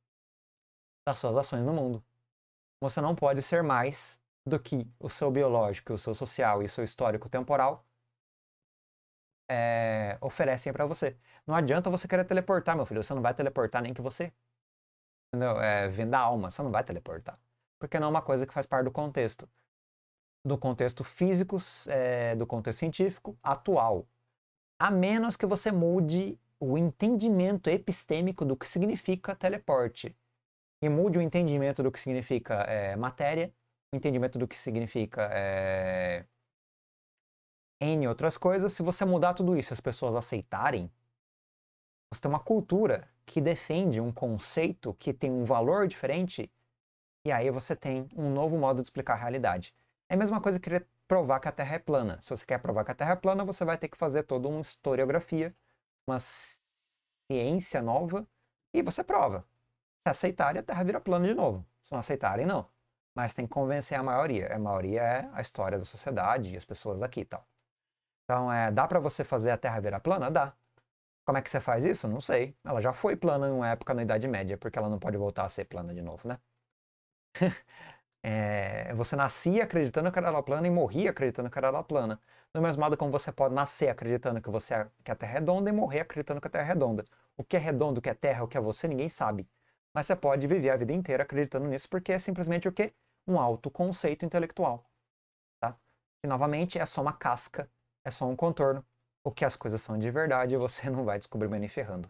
das suas ações no mundo. Você não pode ser mais do que o seu biológico, o seu social e o seu histórico temporal é, oferecem para você. Não adianta você querer teleportar, meu filho. Você não vai teleportar nem que você entendeu? É, venda alma. Você não vai teleportar. Porque não é uma coisa que faz parte do contexto. Do contexto físico, é, do contexto científico atual. A menos que você mude o entendimento epistêmico do que significa teleporte. E mude o entendimento do que significa é, matéria, o entendimento do que significa é, N outras coisas. Se você mudar tudo isso e as pessoas aceitarem, você tem uma cultura que defende um conceito que tem um valor diferente, e aí você tem um novo modo de explicar a realidade. É a mesma coisa que querer provar que a Terra é plana. Se você quer provar que a Terra é plana, você vai ter que fazer toda uma historiografia uma ciência nova e você prova. Se aceitarem, a Terra vira plana de novo. Se não aceitarem, não. Mas tem que convencer a maioria. A maioria é a história da sociedade e as pessoas daqui e tal. Então, é, dá para você fazer a Terra virar plana? Dá. Como é que você faz isso? Não sei. Ela já foi plana em uma época na Idade Média, porque ela não pode voltar a ser plana de novo, né? É, você nascia acreditando que era ela plana e morria acreditando que era plana. Do mesmo modo como você pode nascer acreditando que, você, é, que a Terra é redonda e morrer acreditando que a Terra é redonda. O que é redondo, o que é Terra, o que é você, ninguém sabe. Mas você pode viver a vida inteira acreditando nisso porque é simplesmente o quê? Um autoconceito intelectual. Tá? E novamente é só uma casca, é só um contorno. O que as coisas são de verdade você não vai descobrir nem ferrando.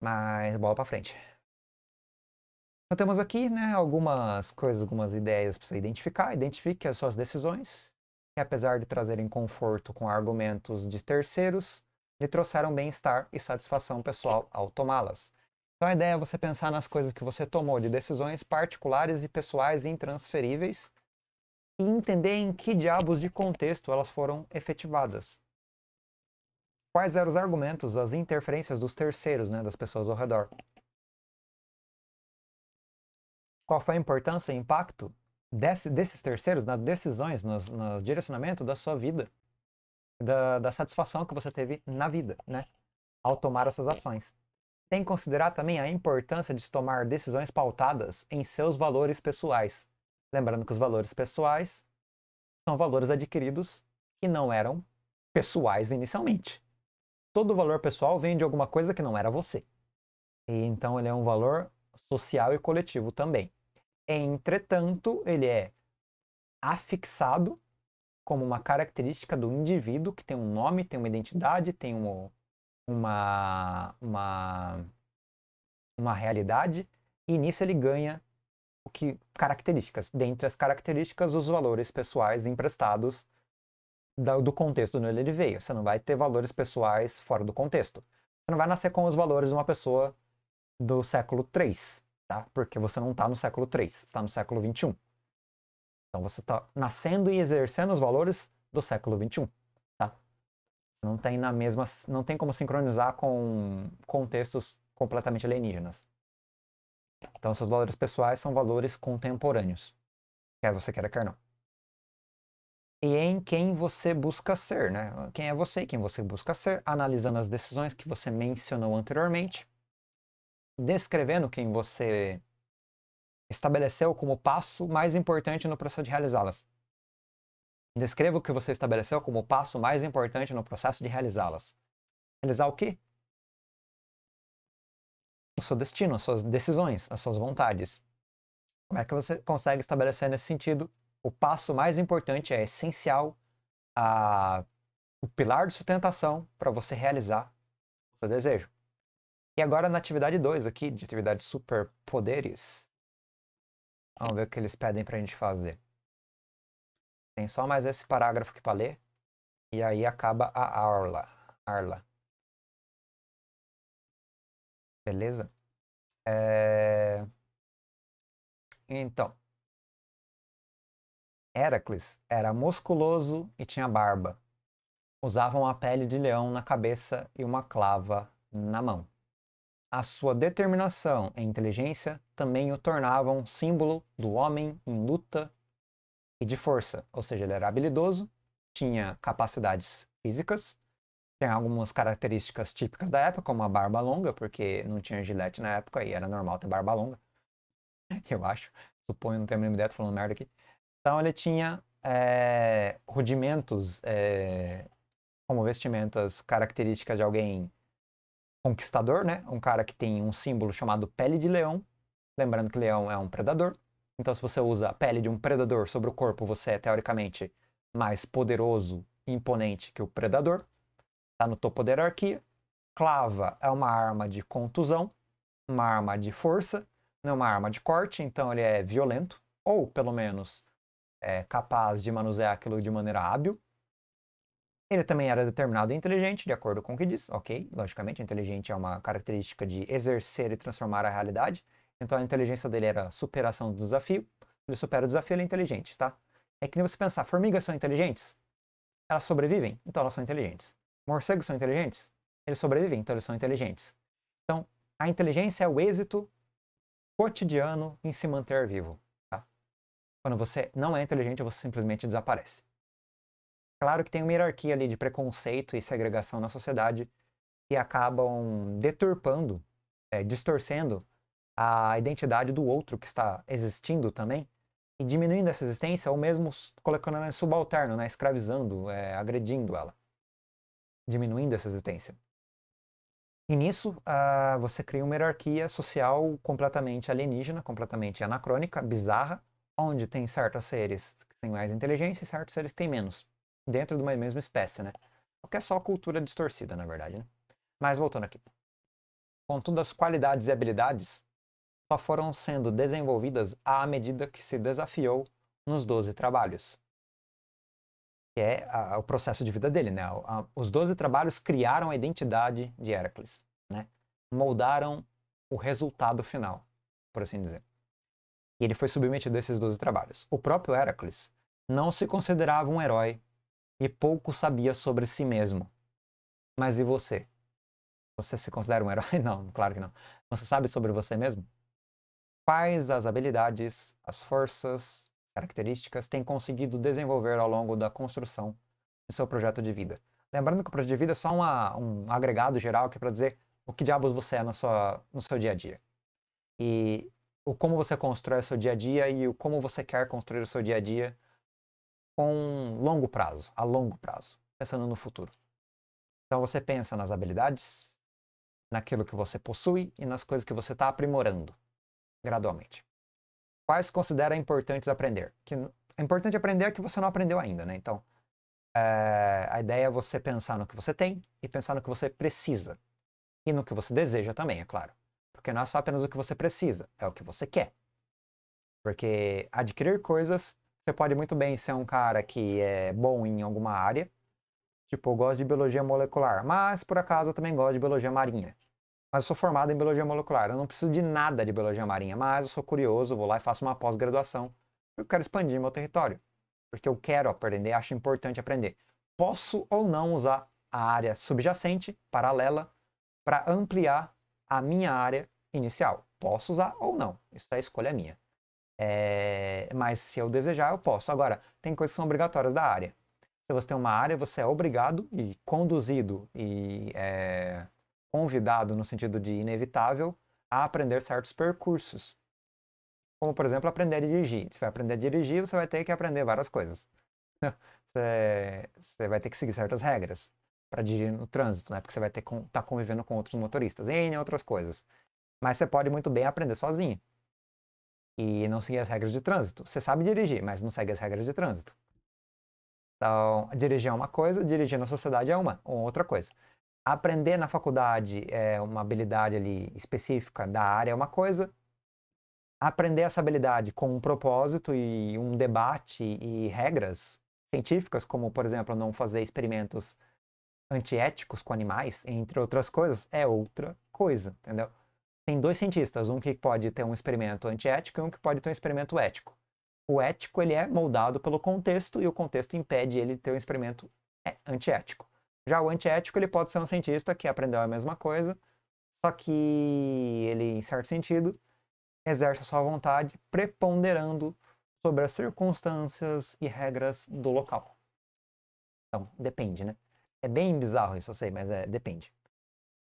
Mas bola pra frente. Então temos aqui né, algumas coisas, algumas ideias para você identificar. Identifique as suas decisões, que apesar de trazerem conforto com argumentos de terceiros, lhe trouxeram bem-estar e satisfação pessoal ao tomá-las. Então a ideia é você pensar nas coisas que você tomou de decisões particulares e pessoais intransferíveis e entender em que diabos de contexto elas foram efetivadas. Quais eram os argumentos, as interferências dos terceiros, né, das pessoas ao redor qual foi a importância e o impacto desse, desses terceiros nas decisões, no, no direcionamento da sua vida, da, da, satisfação que você teve na vida, né? Ao tomar essas é. ações. Tem que considerar também a importância de se tomar decisões pautadas em seus valores pessoais. Lembrando que os valores pessoais são valores adquiridos que não eram pessoais inicialmente. Todo valor pessoal vem de alguma coisa que não era você. E então ele é um valor social e coletivo também. Entretanto, ele é afixado como uma característica do indivíduo que tem um nome, tem uma identidade, tem um, uma, uma, uma realidade, e nisso ele ganha o que características. Dentre as características, os valores pessoais emprestados do contexto no ele veio. Você não vai ter valores pessoais fora do contexto. Você não vai nascer com os valores de uma pessoa do século 3 tá? Porque você não está no século 3, está no século 21. Então você está nascendo e exercendo os valores do século 21, tá? Não tem na mesma, não tem como sincronizar com contextos completamente alienígenas. Então seus valores pessoais são valores contemporâneos, quer você queira quer não. E em quem você busca ser, né? Quem é você, quem você busca ser, analisando as decisões que você mencionou anteriormente descrevendo quem você estabeleceu como passo mais importante no processo de realizá-las. Descreva o que você estabeleceu como o passo mais importante no processo de realizá-las. Realizar o quê? O seu destino, as suas decisões, as suas vontades. Como é que você consegue estabelecer nesse sentido? O passo mais importante é essencial, a... Ah, o pilar de sustentação para você realizar o seu desejo. E agora na atividade 2 aqui, de atividade superpoderes. Vamos ver o que eles pedem pra gente fazer. Tem só mais esse parágrafo aqui pra ler. E aí acaba a aula. Arla. Beleza? É... Então. Heracles era musculoso e tinha barba. usava uma pele de leão na cabeça e uma clava na mão. A sua determinação e inteligência também o tornavam símbolo do homem em luta e de força, ou seja, ele era habilidoso, tinha capacidades físicas, tem algumas características típicas da época, como a barba longa, porque não tinha gilete na época e era normal ter barba longa, eu acho, suponho, não tenho a mínima ideia, tô falando merda aqui. Então ele tinha é, rudimentos, é, como vestimentas características de alguém conquistador, né? Um cara que tem um símbolo chamado pele de leão. Lembrando que leão é um predador. Então, se você usa a pele de um predador sobre o corpo, você é teoricamente mais poderoso e imponente que o predador. Está no topo da hierarquia. Clava é uma arma de contusão, uma arma de força, não é uma arma de corte, então ele é violento, ou pelo menos é capaz de manusear aquilo de maneira hábil. Ele também era determinado e inteligente, de acordo com o que diz, ok? Logicamente, inteligente é uma característica de exercer e transformar a realidade. Então a inteligência dele era superação do desafio. Ele supera o desafio, ele é inteligente, tá? É que nem você pensar, formigas são inteligentes? Elas sobrevivem, então elas são inteligentes. Morcegos são inteligentes? Eles sobrevivem, então eles são inteligentes. Então, a inteligência é o êxito cotidiano em se manter vivo. Tá? Quando você não é inteligente, você simplesmente desaparece. Claro que tem uma hierarquia ali de preconceito e segregação na sociedade que acabam deturpando, é, distorcendo a identidade do outro que está existindo também e diminuindo essa existência ou mesmo colocando ela em subalterno, né, escravizando, é, agredindo ela, diminuindo essa existência. E nisso uh, você cria uma hierarquia social completamente alienígena, completamente anacrônica, bizarra, onde tem certos seres que têm mais inteligência e certos seres que têm menos dentro de uma mesma espécie, né? O que é só cultura distorcida, na verdade, né? Mas voltando aqui. Contudo, as qualidades e habilidades só foram sendo desenvolvidas à medida que se desafiou nos 12 trabalhos. Que é a, o processo de vida dele, né? A, a, os 12 trabalhos criaram a identidade de Heracles, né? Moldaram o resultado final, por assim dizer. E ele foi submetido a esses 12 trabalhos. O próprio Heracles não se considerava um herói e pouco sabia sobre si mesmo. Mas e você? Você se considera um herói? Não, claro que não. Você sabe sobre você mesmo? Quais as habilidades, as forças, características tem conseguido desenvolver ao longo da construção do seu projeto de vida? Lembrando que o projeto de vida é só uma, um agregado geral que é para dizer o que diabos você é no sua, no seu dia a dia. E o como você constrói o seu dia a dia e o como você quer construir o seu dia a dia com longo prazo, a longo prazo, pensando no futuro. Então você pensa nas habilidades, naquilo que você possui e nas coisas que você está aprimorando gradualmente. Quais considera importantes aprender? Que é importante aprender que você não aprendeu ainda, né? Então é, a ideia é você pensar no que você tem e pensar no que você precisa e no que você deseja também, é claro, porque não é só apenas o que você precisa, é o que você quer. Porque adquirir coisas você pode muito bem ser um cara que é bom em alguma área. Tipo, eu gosto de biologia molecular, mas por acaso eu também gosto de biologia marinha. Mas eu sou formado em biologia molecular, eu não preciso de nada de biologia marinha, mas eu sou curioso, vou lá e faço uma pós-graduação. Eu quero expandir meu território, porque eu quero aprender, acho importante aprender. Posso ou não usar a área subjacente, paralela, para ampliar a minha área inicial? Posso usar ou não? Isso é escolha minha. É, mas se eu desejar, eu posso. Agora, tem coisas que são obrigatórias da área. Se você tem uma área, você é obrigado e conduzido e é, convidado, no sentido de inevitável, a aprender certos percursos. Como, por exemplo, aprender a dirigir. Você vai aprender a dirigir, você vai ter que aprender várias coisas. Você, você vai ter que seguir certas regras para dirigir no trânsito, né? Porque você vai ter que estar tá convivendo com outros motoristas e outras coisas. Mas você pode muito bem aprender sozinho e não seguir as regras de trânsito. Você sabe dirigir, mas não segue as regras de trânsito. Então, dirigir é uma coisa, dirigir na sociedade é uma, outra coisa. Aprender na faculdade é uma habilidade ali específica da área é uma coisa. Aprender essa habilidade com um propósito e um debate e regras científicas, como, por exemplo, não fazer experimentos antiéticos com animais, entre outras coisas, é outra coisa, entendeu? tem dois cientistas, um que pode ter um experimento antiético e um que pode ter um experimento ético. O ético ele é moldado pelo contexto e o contexto impede ele de ter um experimento é, antiético. Já o antiético ele pode ser um cientista que aprendeu a mesma coisa, só que ele, em certo sentido, exerce a sua vontade preponderando sobre as circunstâncias e regras do local. Então, depende, né? É bem bizarro isso, eu sei, mas é, depende.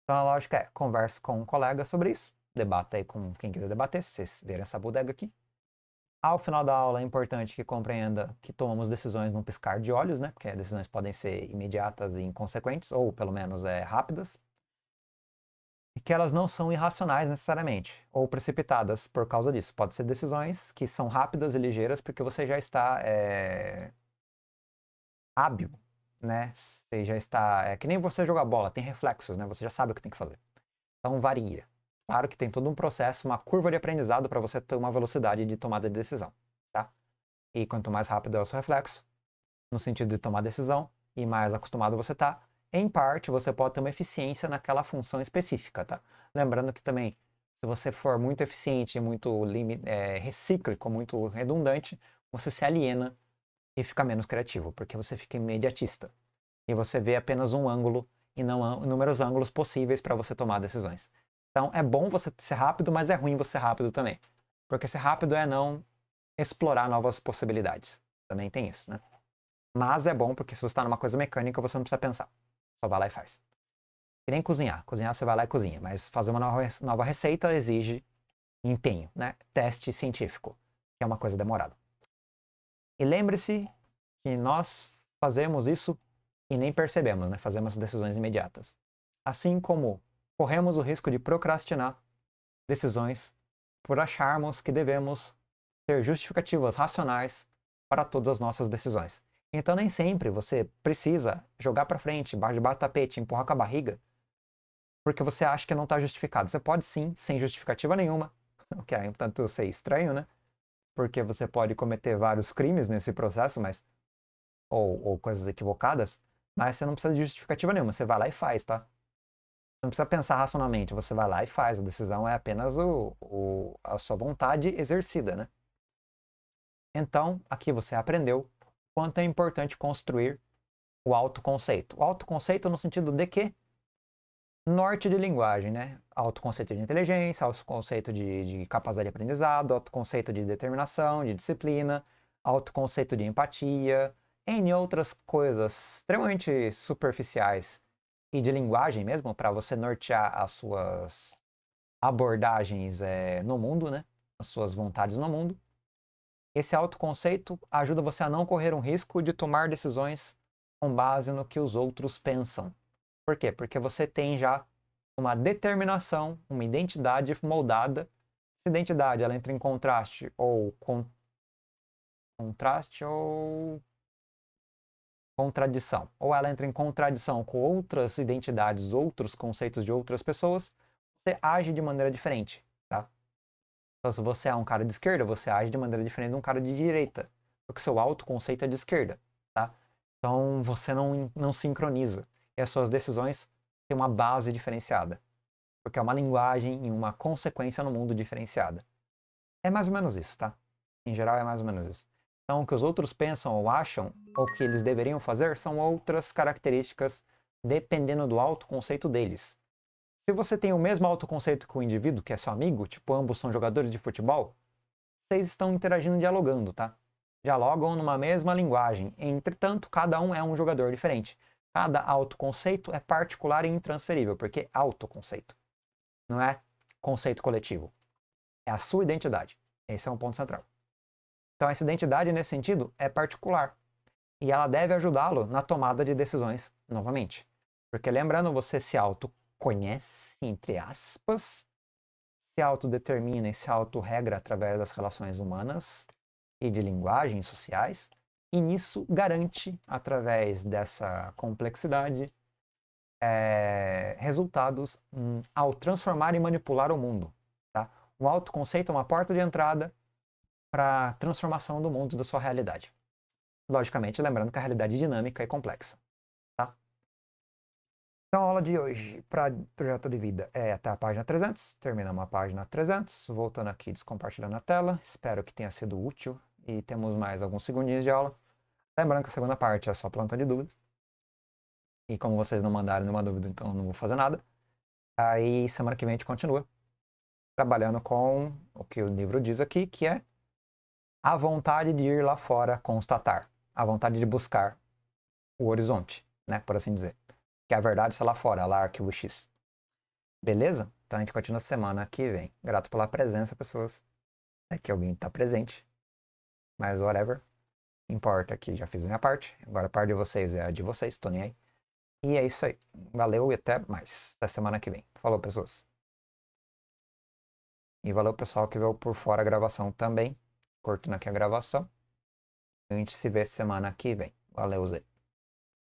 Então a lógica é, converse com um colega sobre isso, debata aí com quem quiser debater, se vocês verem essa bodega aqui. Ao final da aula é importante que compreenda que tomamos decisões num piscar de olhos, né? Porque decisões podem ser imediatas e inconsequentes, ou pelo menos é, rápidas. E que elas não são irracionais necessariamente, ou precipitadas por causa disso. Pode ser decisões que são rápidas e ligeiras porque você já está é, hábil né? Você já está. É que nem você jogar bola, tem reflexos, né? Você já sabe o que tem que fazer. Então varia. Claro que tem todo um processo, uma curva de aprendizado para você ter uma velocidade de tomada de decisão, tá? E quanto mais rápido é o seu reflexo, no sentido de tomar decisão, e mais acostumado você tá, em parte você pode ter uma eficiência naquela função específica, tá? Lembrando que também, se você for muito eficiente, muito é, recíclico, muito redundante, você se aliena e fica menos criativo, porque você fica imediatista. E você vê apenas um ângulo e não inúmeros ângulos possíveis para você tomar decisões. Então é bom você ser rápido, mas é ruim você ser rápido também. Porque ser rápido é não explorar novas possibilidades. Também tem isso, né? Mas é bom porque se você está numa coisa mecânica, você não precisa pensar. Só vai lá e faz. E nem cozinhar. Cozinhar você vai lá e cozinha, mas fazer uma nova, nova receita exige empenho, né? Teste científico, que é uma coisa demorada. E lembre-se que nós fazemos isso e nem percebemos, né? Fazemos decisões imediatas. Assim como corremos o risco de procrastinar decisões por acharmos que devemos ter justificativas racionais para todas as nossas decisões. Então nem sempre você precisa jogar para frente, baixar o tapete, empurrar com a barriga, porque você acha que não está justificado. Você pode sim, sem justificativa nenhuma, o que é portanto, tanto ser estranho, né? porque você pode cometer vários crimes nesse processo, mas ou, ou coisas equivocadas, mas você não precisa de justificativa nenhuma, você vai lá e faz, tá? Você não precisa pensar racionalmente, você vai lá e faz. A decisão é apenas o, o, a sua vontade exercida, né? Então, aqui você aprendeu quanto é importante construir o autoconceito. O autoconceito no sentido de que norte de linguagem, né? Autoconceito de inteligência, autoconceito de, de capacidade de aprendizado, autoconceito de determinação, de disciplina, autoconceito de empatia, em outras coisas extremamente superficiais e de linguagem mesmo, para você nortear as suas abordagens é, no mundo, né? As suas vontades no mundo. Esse autoconceito ajuda você a não correr um risco de tomar decisões com base no que os outros pensam. Por quê? Porque você tem já uma determinação, uma identidade moldada. Essa identidade ela entra em contraste ou con... contraste ou contradição. Ou ela entra em contradição com outras identidades, outros conceitos de outras pessoas, você age de maneira diferente, tá? Então, se você é um cara de esquerda, você age de maneira diferente de um cara de direita, porque seu autoconceito é de esquerda, tá? Então, você não, não sincroniza e as suas decisões têm uma base diferenciada, porque é uma linguagem e uma consequência no mundo diferenciada. É mais ou menos isso, tá? Em geral é mais ou menos isso. Então, o que os outros pensam ou acham, ou o que eles deveriam fazer, são outras características dependendo do autoconceito deles. Se você tem o mesmo autoconceito que o indivíduo, que é seu amigo, tipo ambos são jogadores de futebol, vocês estão interagindo dialogando, tá? Dialogam numa mesma linguagem, entretanto, cada um é um jogador diferente. Cada autoconceito é particular e intransferível, porque autoconceito não é conceito coletivo. É a sua identidade. Esse é um ponto central. Então, essa identidade, nesse sentido, é particular. E ela deve ajudá-lo na tomada de decisões novamente. Porque lembrando, você se autoconhece, entre aspas, se autodetermina e se autorregra através das relações humanas e de linguagens sociais, e nisso garante, através dessa complexidade, é, resultados ao transformar e manipular o mundo. Tá? O autoconceito é uma porta de entrada para a transformação do mundo da sua realidade. Logicamente, lembrando que a realidade é dinâmica e complexa. Tá? Então, a aula de hoje para projeto de vida é até a página 300. Terminamos a página 300. Voltando aqui, descompartilhando a tela. Espero que tenha sido útil e temos mais alguns segundinhos de aula. Lembrando tá que a segunda parte é só planta de dúvidas. E como vocês não mandaram nenhuma dúvida, então não vou fazer nada. Aí semana que vem a gente continua trabalhando com o que o livro diz aqui, que é a vontade de ir lá fora constatar, a vontade de buscar o horizonte, né, por assim dizer. Que a verdade está lá fora, lá arquivo X. Beleza? Então a gente continua semana que vem. Grato pela presença, pessoas. É que alguém está presente. Mas whatever. Importa que já fiz a minha parte. Agora a parte de vocês é a de vocês, tô nem aí. E é isso aí. Valeu e até mais. Até semana que vem. Falou, pessoas. E valeu, pessoal, que veio por fora a gravação também. Cortando aqui a gravação. A gente se vê semana que vem. Valeu, Zé.